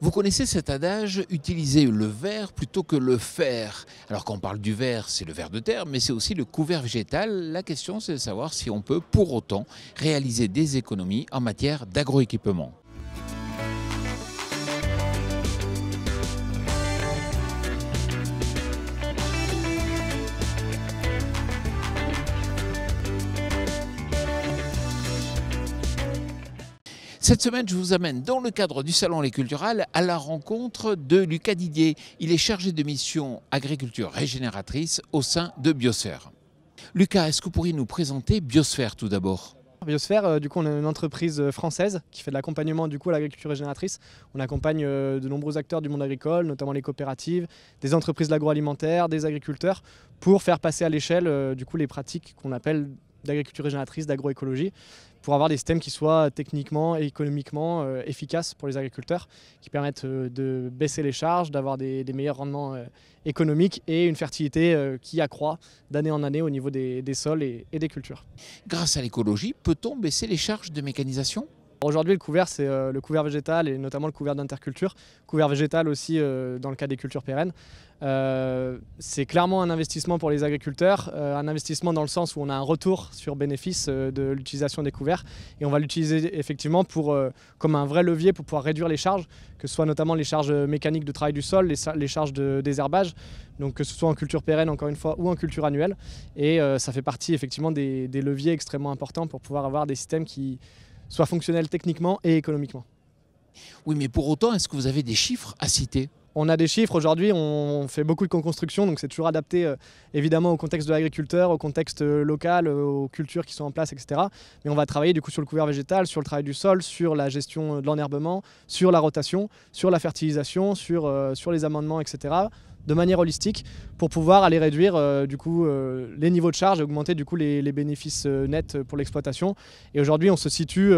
Vous connaissez cet adage, utiliser le verre plutôt que le fer. Alors qu'on parle du verre, c'est le verre de terre, mais c'est aussi le couvert végétal. La question, c'est de savoir si on peut pour autant réaliser des économies en matière d'agroéquipement. Cette semaine, je vous amène dans le cadre du Salon Les Culturales à la rencontre de Lucas Didier. Il est chargé de mission agriculture régénératrice au sein de Biosphère. Lucas, est-ce que vous pourriez nous présenter Biosphère tout d'abord Biosphère, euh, du coup, on est une entreprise euh, française qui fait de l'accompagnement du coup à l'agriculture régénératrice. On accompagne euh, de nombreux acteurs du monde agricole, notamment les coopératives, des entreprises de l'agroalimentaire, des agriculteurs, pour faire passer à l'échelle du coup les pratiques qu'on appelle d'agriculture régénératrice, d'agroécologie, pour avoir des systèmes qui soient techniquement et économiquement euh, efficaces pour les agriculteurs, qui permettent euh, de baisser les charges, d'avoir des, meilleurs rendements euh, économiques et une fertilité qui accroît d'année en année au niveau des, sols et des cultures. Grâce à l'écologie, peut-on baisser les charges de mécanisation Aujourd'hui, le couvert, c'est euh, le couvert végétal et notamment le couvert d'interculture. Couvert végétal aussi euh, dans le cas des cultures pérennes. Euh, c'est clairement un investissement pour les agriculteurs, un investissement dans le sens où on a un retour sur bénéfice de l'utilisation des couverts et on va l'utiliser effectivement pour, comme un vrai levier pour pouvoir réduire les charges, que ce soit notamment les charges mécaniques de travail du sol, les, charges de désherbage, donc que ce soit en culture pérenne encore une fois ou en culture annuelle. Et ça fait partie effectivement des leviers extrêmement importants pour pouvoir avoir des systèmes qui soit fonctionnel techniquement et économiquement. Oui, mais pour autant, est-ce que vous avez des chiffres à citer on a des chiffres aujourd'hui, on fait beaucoup de co-construction, donc c'est toujours adapté euh, évidemment au contexte de l'agriculteur, au contexte euh, local, euh, aux cultures qui sont en place, etc. Mais on va travailler du coup sur le couvert végétal, sur le travail du sol, sur la gestion de l'enherbement, sur la rotation, sur la fertilisation, sur, sur les amendements, etc de manière holistique pour pouvoir aller réduire du coup les niveaux de charge et augmenter du coup les, bénéfices nets pour l'exploitation. Et aujourd'hui, on se situe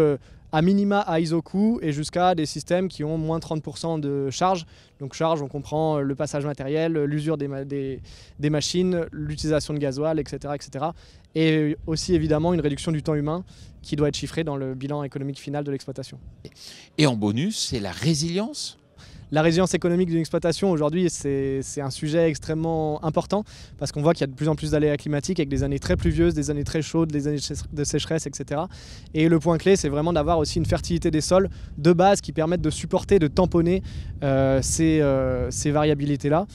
à minima à isoku et jusqu'à des systèmes qui ont moins 30% de charge. Donc charge, on comprend le passage matériel, l'usure des, des, des, machines, l'utilisation de gasoil, etc., etc. Et aussi évidemment une réduction du temps humain qui doit être chiffrée dans le bilan économique final de l'exploitation. Et en bonus, c'est la résilience la résilience économique d'une exploitation aujourd'hui, c'est un sujet extrêmement important parce qu'on voit qu'il y a de plus en plus d'aléas climatiques avec des années très pluvieuses, des années très chaudes, des années de sécheresse, etc. Et le point clé, c'est vraiment d'avoir aussi une fertilité des sols de base qui permettent de supporter, de tamponner euh, euh, ces, variabilités-là.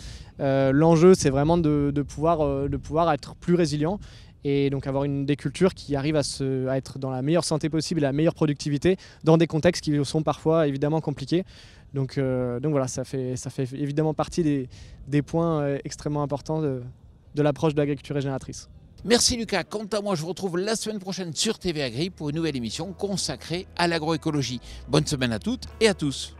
Euh, l'enjeu, c'est vraiment de, pouvoir, être plus résilient et donc avoir une, des cultures qui arrivent à, se, à être dans la meilleure santé possible et la meilleure productivité dans des contextes qui sont parfois évidemment compliqués. Donc, euh, donc voilà, ça fait, ça fait évidemment partie des, points euh, extrêmement importants de, de l'approche de l'agriculture régénératrice. Merci Lucas. Quant à moi, je vous retrouve la semaine prochaine sur TV Agri pour une nouvelle émission consacrée à l'agroécologie. Bonne semaine à toutes et à tous.